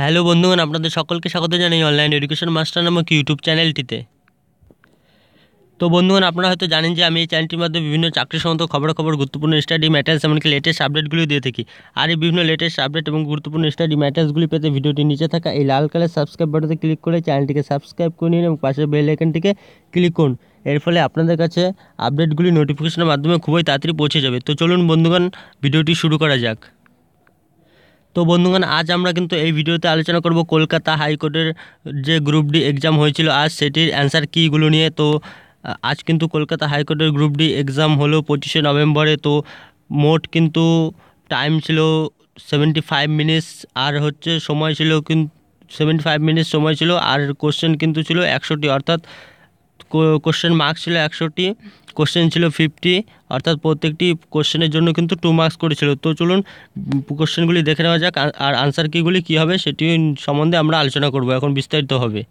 hello বন্ধুগণ আপনাদের সকলকে স্বাগত জানাই অনলাইন এডুকেশন মাস্টার নামক ইউটিউব চ্যানেলটিতে তো বন্ধুগণ আপনারা হয়তো জানেন যে আমি এই চ্যানেলটির মাধ্যমে বিভিন্ন চাকরি খবর খবর গুরুত্বপূর্ণ স্টাডি ম্যাটার্স এমনকি লেটেস্ট আপডেটগুলি দিয়ে থাকি আর এই বিভিন্ন লেটেস্ট আপডেট এবং গুরুত্বপূর্ণ স্টাডি ম্যাটার্সগুলি পেতে ভিডিওটি নিচে থাকা এই লাল কালার সাবস্ক্রাইব বাটনে ক্লিক করে চ্যানেলটিকে সাবস্ক্রাইব করে নিন এবং পাশের বেল আইকনটিকে ক্লিক করুন এর ফলে আপনাদের কাছে আপডেটগুলি নোটিফিকেশনের মাধ্যমে খুবই তাড়াতাড়ি পৌঁছে যাবে তো চলুন বন্ধুগণ ভিডিওটি শুরু করা যাক তো বন্ধুগণ আজ আমরা কিন্তু এই ভিডিওতে আলোচনা করব কলকাতা হাইকোর্টের যে গ্রুপ ডি এক্সাম হয়েছিল আজ সেটির অ্যান্সার কীগুলো নিয়ে তো আজ কিন্তু কলকাতা হাইকোর্টের গ্রুপ ডি এক্সাম হলো পঁচিশে নভেম্বরে তো মোট কিন্তু টাইম ছিল সেভেন্টি ফাইভ মিনিটস আর হচ্ছে সময় ছিল কিন্তু সেভেন্টি ফাইভ মিনিটস সময় ছিল আর কোশ্চেন কিন্তু ছিল একশোটি অর্থাৎ কোশ্চেন মার্কস ছিল একশোটি কোশ্চেন ছিল ফিফটি অর্থাৎ প্রত্যেকটি কোশ্চেনের জন্য কিন্তু টু মার্কস করেছিল তো চলুন কোশ্চেনগুলি দেখে নেওয়া যাক আর আনসার কীগুলি কী হবে সেটি সম্বন্ধে আমরা আলোচনা করব এখন বিস্তারিত হবে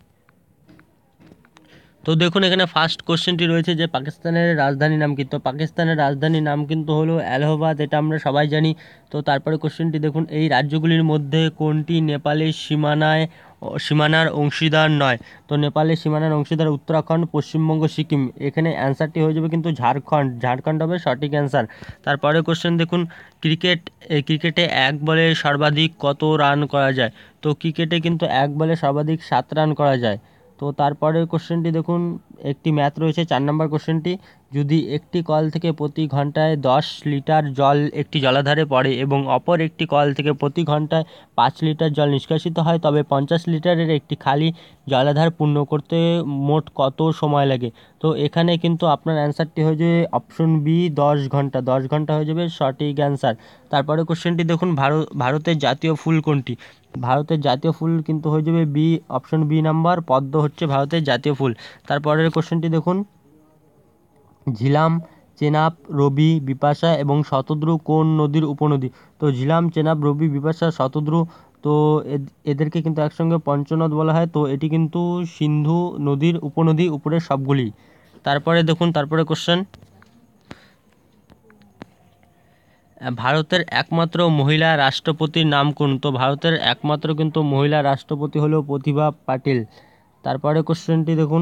তো দেখুন এখানে ফার্স্ট কোশ্চেনটি রয়েছে যে পাকিস্তানের রাজধানীর নাম কি তো পাকিস্তানের রাজধানীর নাম কিন্তু হলো এলাহাবাদ এটা আমরা সবাই জানি তো তারপরে কোশ্চেনটি দেখুন এই রাজ্যগুলির মধ্যে কোনটি নেপালের সীমানায় সীমানার অংশীদার নয় তো নেপালের সীমানার অংশীদার উত্তরাখণ্ড পশ্চিমবঙ্গ সিকিম এখানে অ্যান্সারটি হয়ে যাবে কিন্তু ঝাড়খণ্ড ঝাড়খণ্ড হবে সঠিক অ্যান্সার তারপরে কোশ্চেন দেখুন ক্রিকেট ক্রিকেটে এক বলে সর্বাধিক কত রান করা যায় তো ক্রিকেটে কিন্তু এক বলে সর্বাধিক সাত রান করা যায় তো তারপরের কোশ্চেনটি দেখুন একটি ম্যাথ রয়েছে চার নম্বর কোশ্চেনটি যদি একটি কল থেকে প্রতি ঘন্টায় দশ লিটার জল একটি জলাধারে পড়ে এবং অপর একটি কল থেকে প্রতি ঘন্টায় পাঁচ লিটার জল নিষ্কাশিত হয় তবে পঞ্চাশ লিটারের একটি খালি জলাধার পূর্ণ করতে মোট কত সময় লাগে তো এখানে কিন্তু আপনার অ্যান্সারটি হয়ে যাবে অপশন বি দশ ঘন্টা দশ ঘন্টা হয়ে যাবে সঠিক অ্যান্সার তারপরে কোশ্চেনটি দেখুন ভারত ভারতের জাতীয় ফুল কোনটি ভারতের জাতীয় ফুল কিন্তু হয়ে যাবে বি অপশন বি নাম্বার পদ্ম হচ্ছে ভারতের জাতীয় ফুল তারপরের কোশ্চেনটি দেখুন ঝিলাম চেনাব রবি বিপাশা এবং শতদ্রু কোন নদীর উপনদী তো ঝিলাম চেনাব রবি বিপাশা শতদ্রু তো এদেরকে কিন্তু একসঙ্গে পঞ্চনদ বলা হয় তো এটি কিন্তু সিন্ধু নদীর উপনদী উপরে সবগুলি তারপরে দেখুন তারপরে কোশ্চেন ভারতের একমাত্র মহিলা রাষ্ট্রপতির নাম কোন তো ভারতের একমাত্র কিন্তু মহিলা রাষ্ট্রপতি হলো প্রতিভা পাটিল তারপরে কোশ্চেনটি দেখুন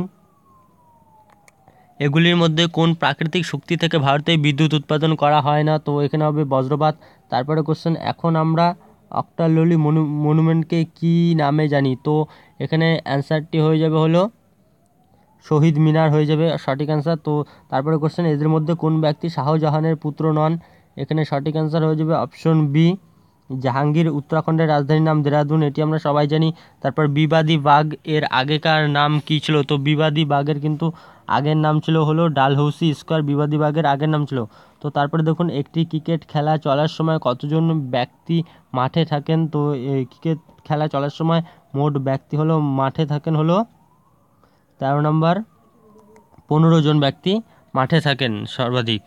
এগুলির মধ্যে কোন প্রাকৃতিক শক্তি থেকে ভারতে বিদ্যুৎ উৎপাদন করা হয় না তো এখানে হবে বজ্রপাত তারপরে কোশ্চেন এখন আমরা অক্টালি মনু মনুমেন্টকে কী নামে জানি তো এখানে অ্যান্সারটি হয়ে যাবে হলো শহীদ মিনার হয়ে যাবে সঠিক অ্যান্সার তো তারপরে কোশ্চেন এদের মধ্যে কোন ব্যক্তি শাহজাহানের পুত্র নন এখানে সঠিক অ্যান্সার হয়ে যাবে অপশন বি জাহাঙ্গীর উত্তরাখণ্ডের রাজধানীর নাম দেরাদুন এটি আমরা সবাই জানি তারপর বিবাদী বাঘ এর আগেকার নাম কী ছিল তো বিবাদী বাঘের কিন্তু আগের নাম ছিল হলো ডালহৌসি স্কোয়ার বিবাদীবাগের আগের নাম ছিল তো তারপরে দেখুন একটি ক্রিকেট খেলা চলার সময় কতজন ব্যক্তি মাঠে থাকেন তো ক্রিকেট খেলা চলার সময় মোট ব্যক্তি হলো মাঠে থাকেন হলো তেরো নম্বর পনেরো জন ব্যক্তি মাঠে থাকেন সর্বাধিক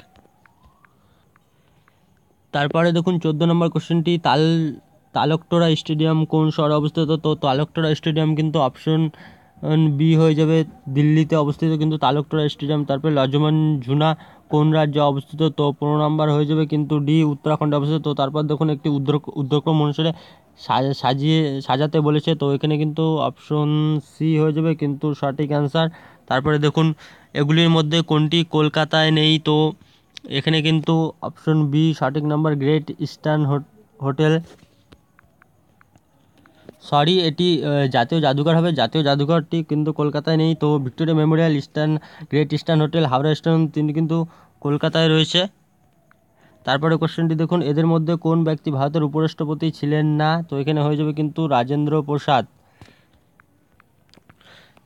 তারপরে দেখুন চোদ্দো নম্বর কোশ্চেনটি তাল তালকটোরা স্টেডিয়াম কোন শহরে অবস্থিত তো তালকটোরা স্টেডিয়াম কিন্তু অপশন বি হয়ে যাবে দিল্লিতে অবস্থিত কিন্তু তালুকটোরা স্টেডিয়াম তারপরে লজমান ঝুনা কোন রাজ্যে অবস্থিত তো পনেরো নম্বর হয়ে যাবে কিন্তু ডি উত্তরাখণ্ডে অবস্থিত তো তারপর দেখুন একটি উদ্রক উদ্রক্রম অনুসারে সাজিয়ে সাজাতে বলেছে তো এখানে কিন্তু অপশন সি হয়ে যাবে কিন্তু সঠিক অ্যান্সার তারপরে দেখুন এগুলির মধ্যে কোনটি কলকাতায় নেই তো এখানে কিন্তু অপশন বি সঠিক number great eastern hotel sorry এটি জাতীয় জাদুঘর হবে জাতীয় জাদুঘরটি কিন্তু কলকাতায় নেই তো Victoria memorial eastern great eastern hotel Howrah station তিনি কিন্তু কলকাতায় রয়েছে তারপরে কোশ্চেনটি দেখুন এদের মধ্যে কোন ব্যক্তি ভারতের উপরাষ্ট্রপতি ছিলেন না তো এখানে হয়ে যাবে কিন্তু রাজেন্দ্র প্রসাদ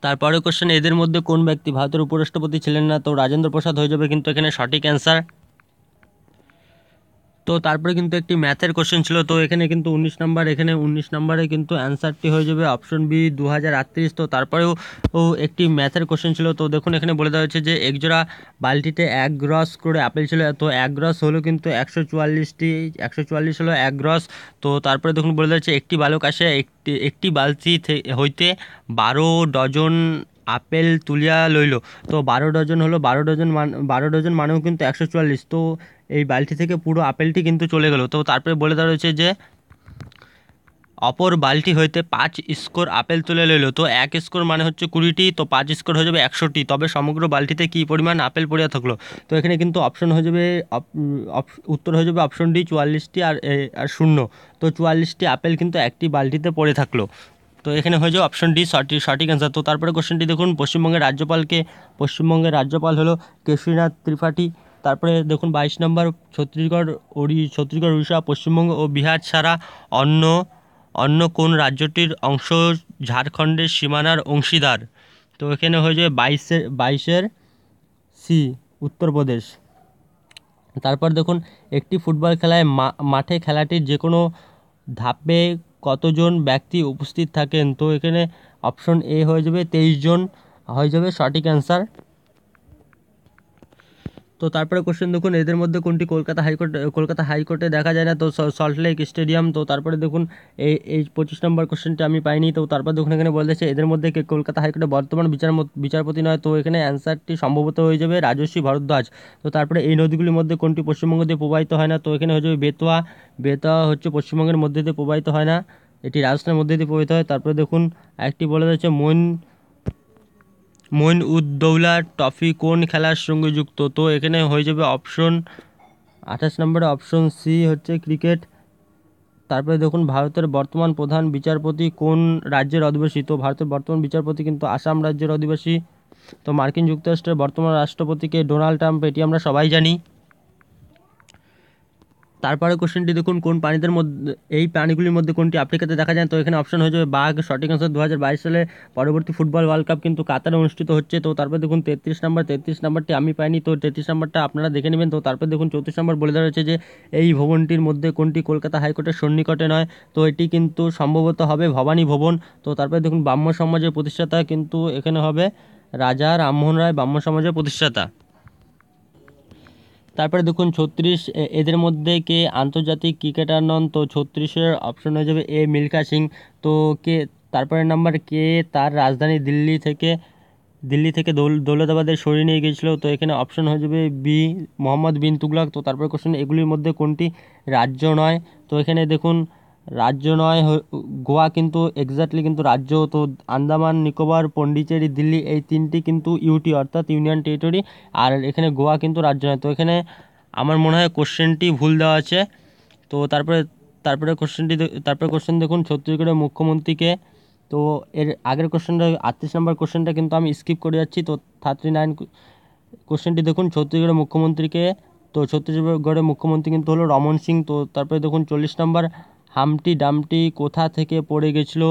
তারপরে কোশ্চেন এদের মধ্যে কোন ব্যক্তি ভারতের উপরাষ্ট্রপতি ছিলেন না তো রাজেন্দ্র প্রসাদ হয়ে যাবে কিন্তু এখানে সঠিক অ্যান্সার তো তারপরে কিন্তু একটি ম্যাথের কোশ্চেন ছিল তো এখানে কিন্তু উনিশ নাম্বার এখানে উনিশ নাম্বারে কিন্তু অ্যান্সারটি হয়ে যাবে অপশন বি দু তো তারপরেও একটি ম্যাথের কোশ্চেন ছিল তো দেখুন এখানে বলে দেওয়া হয়েছে যে একজোড়া বালতিতে এক গ্রস করে আপেল ছিল তো এক গ্রস হলো কিন্তু একশো চুয়াল্লিশটি একশো চুয়াল্লিশ হলো এক গ্রস তো তারপরে দেখুন বলে দেওয়া হচ্ছে একটি বালক আসে একটি একটি বালতি হইতে বারো ডজন আপেল তুলিয়া লইল তো বারো ডজন হলো বারো ডজন মান বারো ডজন মানেও কিন্তু একশো চুয়াল্লিশ তো এই বালতি থেকে পুরো আপেলটি কিন্তু চলে গেল তো তারপরে বলে দেওয়া রয়েছে যে অপর বালতি হইতে পাঁচ স্কোর আপেল তুলে লইল তো এক স্কোর মানে হচ্ছে কুড়িটি তো পাঁচ স্কোর হয়ে যাবে একশোটি তবে সমগ্র বালতিতে কী পরিমাণ আপেল পড়িয়া থাকলো তো এখানে কিন্তু অপশন হয়ে যাবে উত্তর হয়ে যাবে অপশন ডি চুয়াল্লিশটি আর আর শূন্য তো চুয়াল্লিশটি আপেল কিন্তু একটি বালতিতে পড়ে থাকলো তো এখানে হয়ে যাবে অপশন ডি সঠিক সঠিক অ্যান্সার তো তারপরে কোশ্চেনটি দেখুন পশ্চিমবঙ্গের রাজ্যপালকে পশ্চিমবঙ্গের রাজ্যপাল হলো কেশরীনাথ ত্রিপাঠী তারপরে দেখুন বাইশ নম্বর ছত্তিশগড় ওড়ি ছত্তিশগড় উড়িষ্যা পশ্চিমবঙ্গ ও বিহার ছাড়া অন্য অন্য কোন রাজ্যটির অংশ ঝাড়খণ্ডের সীমানার অংশীদার তো এখানে হয়ে যাবে বাইশের বাইশের সি উত্তরপ্রদেশ তারপর দেখুন একটি ফুটবল খেলায় মাঠে খেলাটির যে কোনো ধাপে কতজন ব্যক্তি উপস্থিত থাকেন তো এখানে অপশন এ হয়ে যাবে তেইশ জন হয়ে যাবে সঠিক অ্যান্সার তো তারপরে কোশ্চেন দেখুন এদের মধ্যে কোনটি কলকাতা হাইকোর্ট কলকাতা হাইকোর্টে দেখা যায় না তো সল্টলেক স্টেডিয়াম তো তারপরে দেখুন এই এই পঁচিশ নম্বর কোশ্চেনটি আমি পাইনি তো তারপর দেখুন এখানে বলেছে এদের মধ্যে কলকাতা হাইকোর্টে বর্তমান বিচার বিচারপতি নয় তো এখানে অ্যান্সারটি সম্ভবত হয়ে যাবে রাজস্বী ভরদ্বাজ তো তারপরে এই নদীগুলির মধ্যে কোনটি পশ্চিমবঙ্গ দিয়ে প্রবাহিত হয় না তো এখানে হয়ে যাবে বেতোয়া বেতোয়া হচ্ছে পশ্চিমবঙ্গের মধ্যে দিয়ে প্রবাহিত হয় না এটি রাজস্থানের মধ্যে দিয়ে প্রবাহিত হয় তারপরে দেখুন একটি বলে দিচ্ছে মইন মইন উদ ট্রফি কোন খেলার সঙ্গে যুক্ত তো এখানে হয়ে যাবে অপশন আঠাশ নম্বরে অপশন সি হচ্ছে ক্রিকেট তারপরে দেখুন ভারতের বর্তমান প্রধান বিচারপতি কোন রাজ্যের অধিবাসী তো ভারতের বর্তমান বিচারপতি কিন্তু আসাম রাজ্যের অধিবাসী তো মার্কিন যুক্তরাষ্ট্রের বর্তমান রাষ্ট্রপতিকে ডোনাল্ড ট্রাম্প এটি আমরা সবাই জানি তারপরে কোশ্চেনটি দেখুন কোন প্রাণীদের মধ্যে এই প্রাণীগুলির মধ্যে কোনটি আফ্রিকাতে দেখা যায় তো এখানে অপশন হয়ে যাবে বাঘ সঠিক অ্যান্সার দু হাজার বাইশ সালে পরবর্তী ফুটবল ওয়ার্ল্ড কাপ কিন্তু কাতারে অনুষ্ঠিত হচ্ছে তো তারপরে দেখুন তেত্রিশ নম্বর তেত্রিশ নম্বরটি আমি পাইনি তো তেত্রিশ নম্বরটা আপনারা দেখে নেবেন তো তারপরে দেখুন চৌত্রিশ নম্বর বলে দেওয়া রয়েছে যে এই ভবনটির মধ্যে কোনটি কলকাতা হাইকোর্টের সন্নিকটে নয় তো এটি কিন্তু সম্ভবত হবে ভবানী ভবন তো তারপরে দেখুন ব্রাহ্ম সমাজের প্রতিষ্ঠাতা কিন্তু এখানে হবে রাজা রামমোহন রায় ব্রাহ্ম সমাজের প্রতিষ্ঠাতা তারপরে দেখুন ছত্রিশ এদের মধ্যে কে আন্তর্জাতিক ক্রিকেটার নন তো ছত্রিশের অপশন হয়ে যাবে এ মিল্কা সিং তো কে তারপরে নাম্বার কে তার রাজধানী দিল্লি থেকে দিল্লি থেকে দৌল দৌলতাবাদের সরিয়ে নিয়ে গিয়েছিল তো এখানে অপশন হয়ে যাবে বি মোহাম্মদ বিন তুগলাক তো তারপরে কোশ্চেন এগুলির মধ্যে কোনটি রাজ্য নয় তো এখানে দেখুন রাজ্য নয় গোয়া কিন্তু এক্স্যাক্টলি কিন্তু রাজ্য তো আন্দামান নিকোবর পন্ডিচেরি দিল্লি এই তিনটি কিন্তু ইউটি অর্থাৎ ইউনিয়ন টেরিটরি আর এখানে গোয়া কিন্তু রাজ্য নয় তো এখানে আমার মনে হয় কোশ্চেনটি ভুল দেওয়া আছে তো তারপরে তারপরে কোশ্চেনটি তারপরে কোশ্চেন দেখুন ছত্তিশগড়ের মুখ্যমন্ত্রীকে তো এর আগের কোশ্চেনটা আটত্রিশ নম্বর কোশ্চেনটা কিন্তু আমি স্কিপ করে যাচ্ছি তো থার্টি নাইন কোশ্চেনটি দেখুন ছত্তিশগড়ের মুখ্যমন্ত্রীকে তো ছত্তিশগড়ের মুখ্যমন্ত্রী কিন্তু হলো রমন সিং তো তারপরে দেখুন চল্লিশ নম্বর হামটি ডামটি কোথা থেকে পড়ে গেছিলো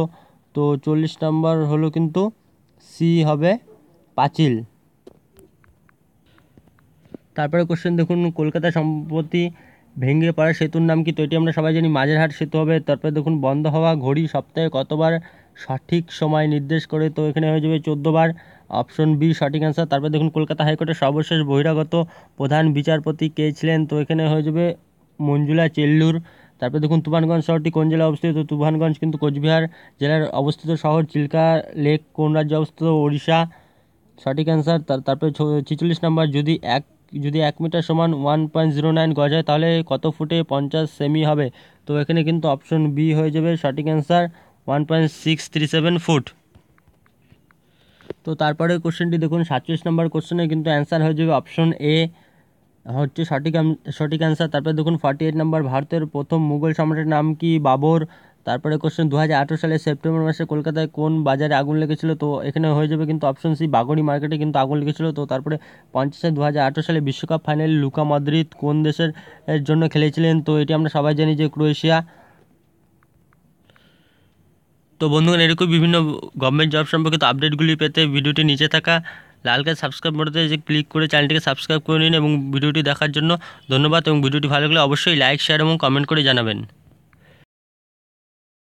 তো চল্লিশ নম্বর হলো কিন্তু সি হবে পাঁচিল তারপরে কোশ্চেন দেখুন কলকাতা সম্প্রতি ভেঙে পড়া সেতুর নাম কি তো এটি আমরা সবাই জানি মাঝেরহাট সেতু হবে তারপরে দেখুন বন্ধ হওয়া ঘড়ি সপ্তাহে কতবার সঠিক সময় নির্দেশ করে তো এখানে হয়ে যাবে চোদ্দোবার অপশন বি সঠিক অ্যান্সার তারপরে দেখুন কলকাতা হাইকোর্টের সর্বশেষ বহিরাগত প্রধান বিচারপতি কে ছিলেন তো এখানে হয়ে যাবে মঞ্জুলা চেল্লুর তারপরে দেখুন তুফানগঞ্জ শহরটি কোন জেলায় অবস্থিত তুফানগঞ্জ কিন্তু কোচবিহার জেলার অবস্থিত শহর চিল্কা লেক কোন রাজ্যে অবস্থিত ওড়িশা সঠিক অ্যান্সার তারপরে ছেচল্লিশ নম্বর যদি এক যদি এক মিটার সমান ওয়ান পয়েন্ট জিরো নাইন গজ হয় তাহলে কত ফুটে পঞ্চাশ সেমি হবে তো এখানে কিন্তু অপশন বি হয়ে যাবে সঠিক answer one point six three seven foot তো তারপরে কোশ্চেনটি দেখুন সাতচল্লিশ নম্বর কোশ্চেনে কিন্তু অ্যান্সার হয়ে যাবে অপশন এ হচ্ছে সঠিক সঠিক অ্যান্সার তারপরে দেখুন ফর্টি এইট নাম্বার ভারতের প্রথম মুঘল সম্রাটের নাম কি বাবর তারপরে কোশ্চেন দু হাজার সালে সেপ্টেম্বর মাসে কলকাতায় কোন বাজারে আগুন লেগেছিল তো এখানে হয়ে যাবে কিন্তু অপশন সি বাগড়ি মার্কেটে কিন্তু আগুন লেগেছিল তো তারপরে পঞ্চাশে দু সালে বিশ্বকাপ ফাইনালে লুকা মাদ্রিদ কোন দেশের জন্য খেলেছিলেন তো এটি আমরা সবাই জানি যে ক্রোয়েশিয়া তো বন্ধুগণ এরকম বিভিন্ন গভর্নমেন্ট জব সম্পর্কিত আপডেটগুলি পেতে ভিডিওটি নিচে থাকা লালকে সাবস্ক্রাইব বাটনতে যে ক্লিক করে চ্যানেলটিকে সাবস্ক্রাইব করে নিন এবং ভিডিওটি দেখার জন্য ধন্যবাদ এবং ভিডিওটি ভালো লাগলে অবশ্যই লাইক শেয়ার এবং কমেন্ট করে জানাবেন